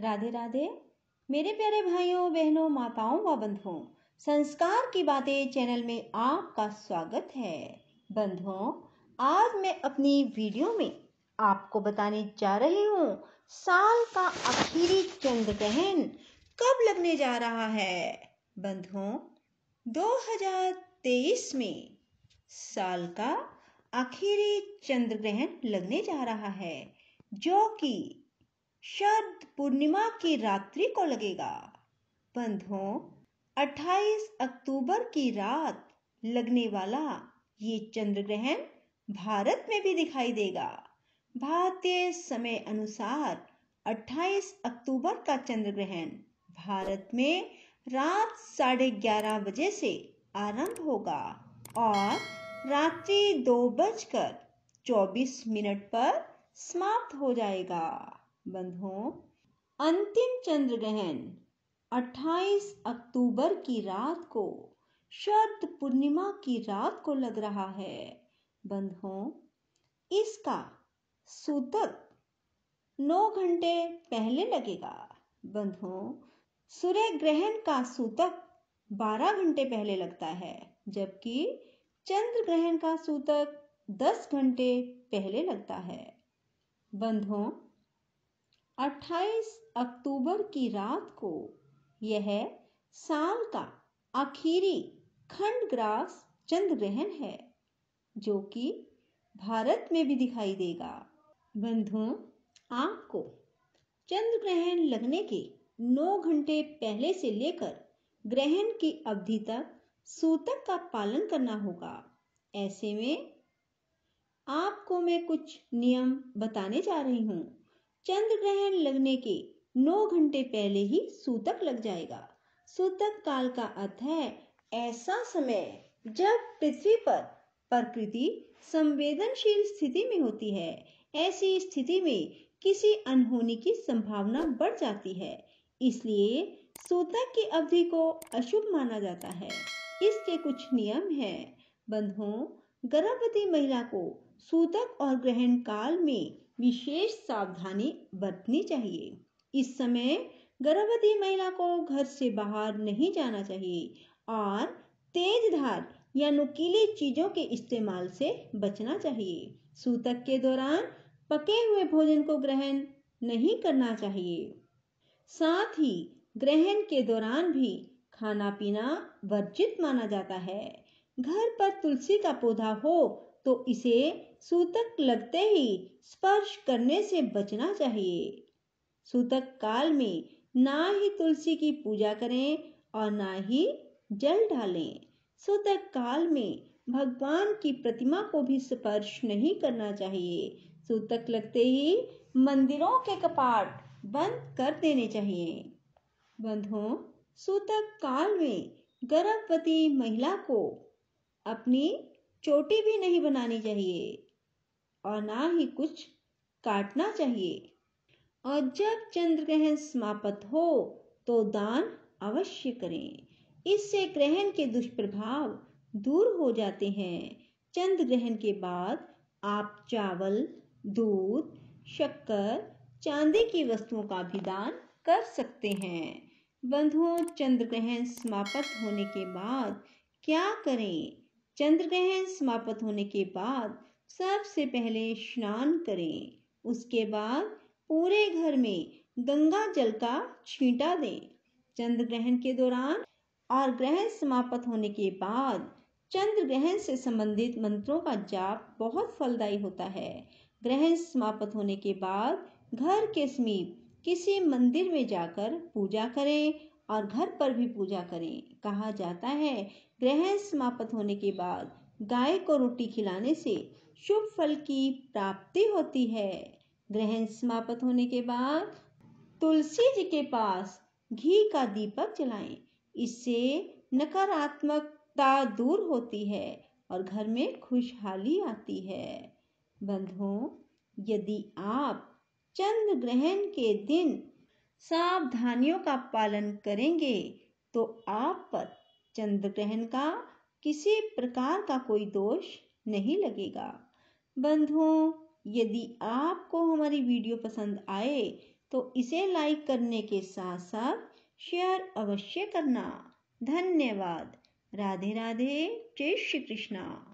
राधे राधे मेरे प्यारे भाइयों बहनों माताओं व बंधुओं संस्कार की बातें चैनल में आपका स्वागत है बंधुओं आज मैं अपनी वीडियो में आपको बताने जा रही हूँ साल का आखिरी चंद्र ग्रहण कब लगने जा रहा है बंधुओं 2023 में साल का आखिरी चंद्र ग्रहण लगने जा रहा है जो कि शरद पूर्णिमा की रात्रि को लगेगा बंधुओं 28 अक्टूबर की रात लगने वाला ये चंद्र ग्रहण भारत में भी दिखाई देगा भारतीय समय अनुसार 28 अक्टूबर का चंद्र ग्रहण भारत में रात साढ़े ग्यारह बजे से आरंभ होगा और रात्रि दो बजकर चौबीस मिनट पर समाप्त हो जाएगा बंधुओं अंतिम चंद्र ग्रहण 28 अक्टूबर की रात को शरद पूर्णिमा की रात को लग रहा है बंधुओं इसका सूतक नौ घंटे पहले लगेगा बंधुओं सूर्य ग्रहण का सूतक 12 घंटे पहले लगता है जबकि चंद्र ग्रहण का सूतक 10 घंटे पहले लगता है बंधुओं 28 अक्टूबर की रात को यह साल का आखिरी खंड ग्रास चंद्र ग्रहण है जो कि भारत में भी दिखाई देगा बंधुओं आपको ग्रहण लगने के 9 घंटे पहले से लेकर ग्रहण की अवधि तक सूतक का पालन करना होगा ऐसे में आपको मैं कुछ नियम बताने जा रही हूँ चंद्र ग्रहण लगने के नौ घंटे पहले ही सूतक लग जाएगा सूतक काल का अर्थ है ऐसा समय जब पृथ्वी पर प्रकृति संवेदनशील स्थिति में होती है ऐसी स्थिति में किसी अनहोनी की संभावना बढ़ जाती है इसलिए सूतक की अवधि को अशुभ माना जाता है इसके कुछ नियम हैं बंधुओं गर्भवती महिला को सूतक और ग्रहण काल में विशेष सावधानी बरतनी चाहिए इस समय गर्भवती महिला को घर से बाहर नहीं जाना चाहिए और तेज धार या नुकीली चीजों के इस्तेमाल से बचना चाहिए सूतक के दौरान पके हुए भोजन को ग्रहण नहीं करना चाहिए साथ ही ग्रहण के दौरान भी खाना पीना वर्जित माना जाता है घर पर तुलसी का पौधा हो तो इसे सूतक लगते ही स्पर्श करने से बचना चाहिए सूतक काल में ना ही तुलसी की पूजा करें और ना ही जल डालें सूतक काल में भगवान की प्रतिमा को भी स्पर्श नहीं करना चाहिए सूतक लगते ही मंदिरों के कपाट बंद कर देने चाहिए बंधुओं सूतक काल में गर्भवती महिला को अपनी चोटी भी नहीं बनानी चाहिए और ना ही कुछ काटना चाहिए और जब चंद्र ग्रहण समाप्त हो तो दान अवश्य करें इससे ग्रहण के दुष्प्रभाव दूर हो जाते हैं चंद्र ग्रहण के बाद आप चावल दूध शक्कर चांदी की वस्तुओं का भी दान कर सकते हैं बंधुओं चंद्र ग्रहण समाप्त होने के बाद क्या करें चंद्र ग्रहण समाप्त होने के बाद सबसे पहले स्नान करें उसके बाद पूरे घर में गंगा जल का छींटा दें चंद्र ग्रहण के दौरान और ग्रहण समाप्त होने के बाद चंद्र ग्रहण से संबंधित मंत्रों का जाप बहुत फलदायी होता है ग्रहण समाप्त होने के बाद घर के समीप किसी मंदिर में जाकर पूजा करें और घर पर भी पूजा करें कहा जाता है ग्रहण समाप्त होने के बाद गाय को रोटी खिलाने से शुभ फल की प्राप्ति होती है ग्रहण समाप्त होने के बाद तुलसी जी के पास घी का दीपक जलाएं इससे नकारात्मकता दूर होती है और घर में खुशहाली आती है बंधुओं यदि आप चंद्र ग्रहण के दिन सावधानियों का पालन करेंगे तो आप पर चंद्र ग्रहण का किसी प्रकार का कोई दोष नहीं लगेगा बंधुओं यदि आपको हमारी वीडियो पसंद आए तो इसे लाइक करने के साथ साथ शेयर अवश्य करना धन्यवाद राधे राधे जय श्री कृष्णा